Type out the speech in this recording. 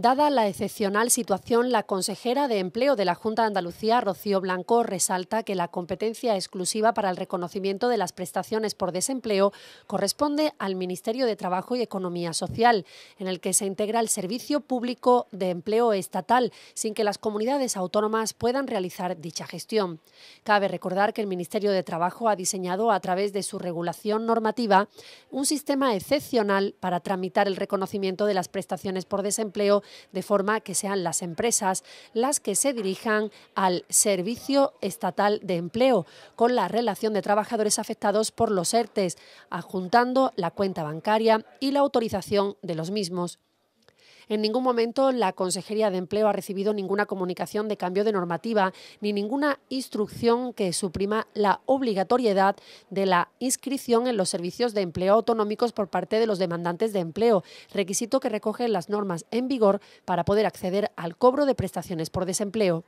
Dada la excepcional situación, la consejera de Empleo de la Junta de Andalucía, Rocío Blanco, resalta que la competencia exclusiva para el reconocimiento de las prestaciones por desempleo corresponde al Ministerio de Trabajo y Economía Social, en el que se integra el Servicio Público de Empleo Estatal, sin que las comunidades autónomas puedan realizar dicha gestión. Cabe recordar que el Ministerio de Trabajo ha diseñado, a través de su regulación normativa, un sistema excepcional para tramitar el reconocimiento de las prestaciones por desempleo de forma que sean las empresas las que se dirijan al Servicio Estatal de Empleo con la relación de trabajadores afectados por los ERTES, adjuntando la cuenta bancaria y la autorización de los mismos. En ningún momento la Consejería de Empleo ha recibido ninguna comunicación de cambio de normativa ni ninguna instrucción que suprima la obligatoriedad de la inscripción en los servicios de empleo autonómicos por parte de los demandantes de empleo, requisito que recogen las normas en vigor para poder acceder al cobro de prestaciones por desempleo.